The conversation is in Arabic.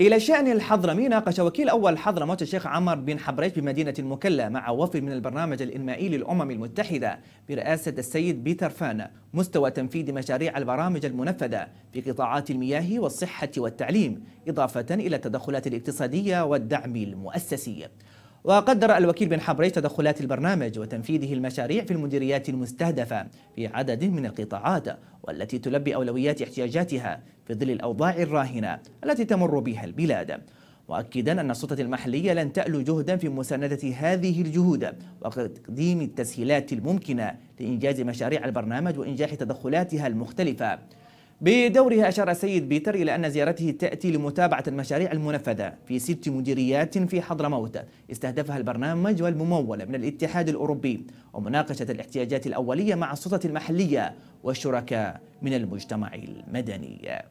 إلى شأن الحضرمي ناقش وكيل أول حضرموت الشيخ عمر بن حبريش بمدينة المكلا مع وفد من البرنامج الإنمائي للأمم المتحدة برئاسة السيد بيتر فان مستوى تنفيذ مشاريع البرامج المنفذة في قطاعات المياه والصحة والتعليم إضافة إلى التدخلات الاقتصادية والدعم المؤسسي وقدر الوكيل بن حبريش تدخلات البرنامج وتنفيذه المشاريع في المديريات المستهدفة في عدد من القطاعات والتي تلبي أولويات احتياجاتها في ظل الأوضاع الراهنة التي تمر بها البلاد مؤكدا أن السلطة المحلية لن تألو جهدا في مساندة هذه الجهود وتقديم التسهيلات الممكنة لإنجاز مشاريع البرنامج وإنجاح تدخلاتها المختلفة بدورها أشار السيد بيتر إلى أن زيارته تأتي لمتابعة المشاريع المنفذة في ست مديريات في حضرموت استهدفها البرنامج والممولة من الاتحاد الأوروبي ومناقشة الاحتياجات الأولية مع السلطة المحلية والشركاء من المجتمع المدني